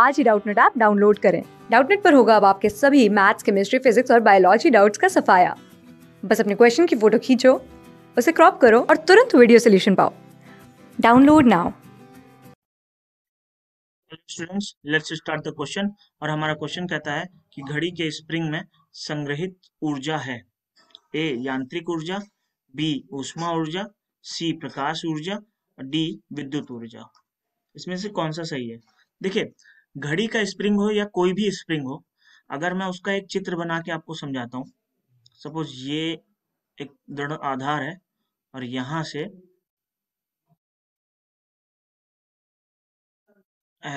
आज ही Doubtnut app download करें डाउटनेट पर होगा अब आपके सभी मैथ्स केमिस्ट्री फिजिक्स और बायोलॉजी डाउट्स का सफाया बस अपने क्वेश्चन की फोटो खींचो उसे क्रॉप करो और तुरंत वीडियो सोल्यूशन पाओ download now students let's start the question और हमारा क्वेश्चन कहता है कि घड़ी के स्प्रिंग में संग्रहित ऊर्जा है ए यांत्रिक ऊर्जा बी ऊष्मा ऊर्जा सी प्रकाश ऊर्जा डी विद्युत ऊर्जा इसमें से कौन सा सही है देखिए घड़ी का स्प्रिंग हो या कोई भी स्प्रिंग हो अगर मैं उसका एक चित्र बना के आपको समझाता हूँ सपोज ये एक दृढ़ आधार है और यहां से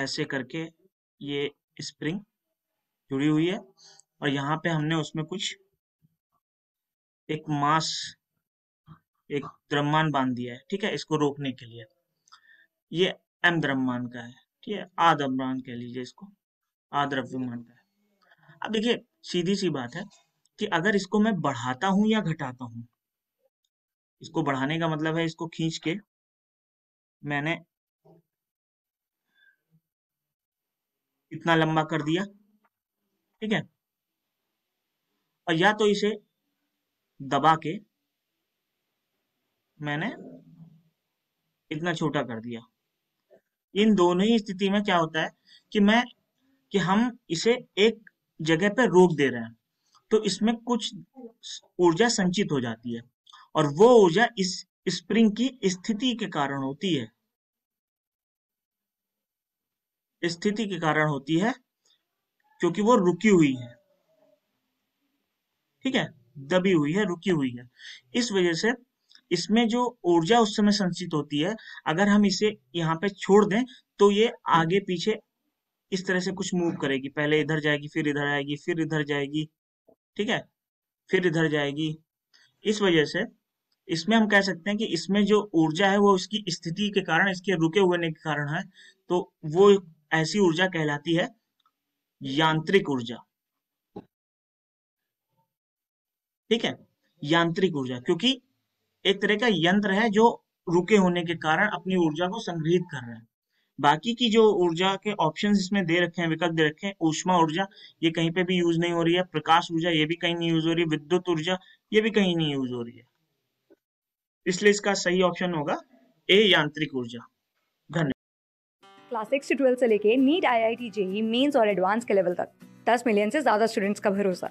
ऐसे करके ये स्प्रिंग जुड़ी हुई है और यहाँ पे हमने उसमें कुछ एक मास एक द्रव्यमान बांध दिया है ठीक है इसको रोकने के लिए ये एम द्रव्यमान का है ठीक है आद्रव्यमान कह लीजिए इसको आद्रव्यमान का है अब देखिए सीधी सी बात है कि अगर इसको मैं बढ़ाता हूं या घटाता हूं इसको बढ़ाने का मतलब है इसको खींच के मैंने इतना लंबा कर दिया ठीक है और या तो इसे दबा के मैंने इतना छोटा कर दिया इन दोनों ही स्थिति में क्या होता है कि मैं कि हम इसे एक जगह पर रोक दे रहे हैं तो इसमें कुछ ऊर्जा संचित हो जाती है और वो ऊर्जा इस स्प्रिंग की स्थिति के कारण होती है स्थिति के कारण होती है क्योंकि वो रुकी हुई है ठीक है दबी हुई है रुकी हुई है इस वजह से इसमें जो ऊर्जा उस समय संचित होती है अगर हम इसे यहाँ पे छोड़ दें तो ये आगे पीछे इस तरह से कुछ मूव करेगी पहले इधर जाएगी फिर इधर आएगी फिर इधर जाएगी ठीक है फिर इधर जाएगी इस वजह से इसमें हम कह सकते हैं कि इसमें जो ऊर्जा है वो इसकी स्थिति के कारण इसके रुके हुए के कारण है तो वो ऐसी ऊर्जा कहलाती है यांत्रिक ऊर्जा ठीक है यांत्रिक ऊर्जा क्योंकि एक तरह का यंत्र है जो रुके होने के कारण अपनी ऊर्जा को संग्रहित कर रहा है बाकी की जो ऊर्जा के ऑप्शंस इसमें दे रखे हैं विकल्प दे रखे हैं ऊष्मा ऊर्जा ये कहीं पे भी यूज नहीं हो रही है प्रकाश ऊर्जा ये भी कहीं नहीं यूज हो रही है विद्युत ऊर्जा ये भी कहीं नहीं यूज हो रही है इसलिए इसका सही ऑप्शन होगा ए यांत्रिक ऊर्जा धन्यवाद क्लास सिक्स से ट्वेल्थ से लेके NEET I I T JEE mains और एडवांस के लेवल तक दस मिलियन से ज्यादा स्टूडेंट्स का भरोसा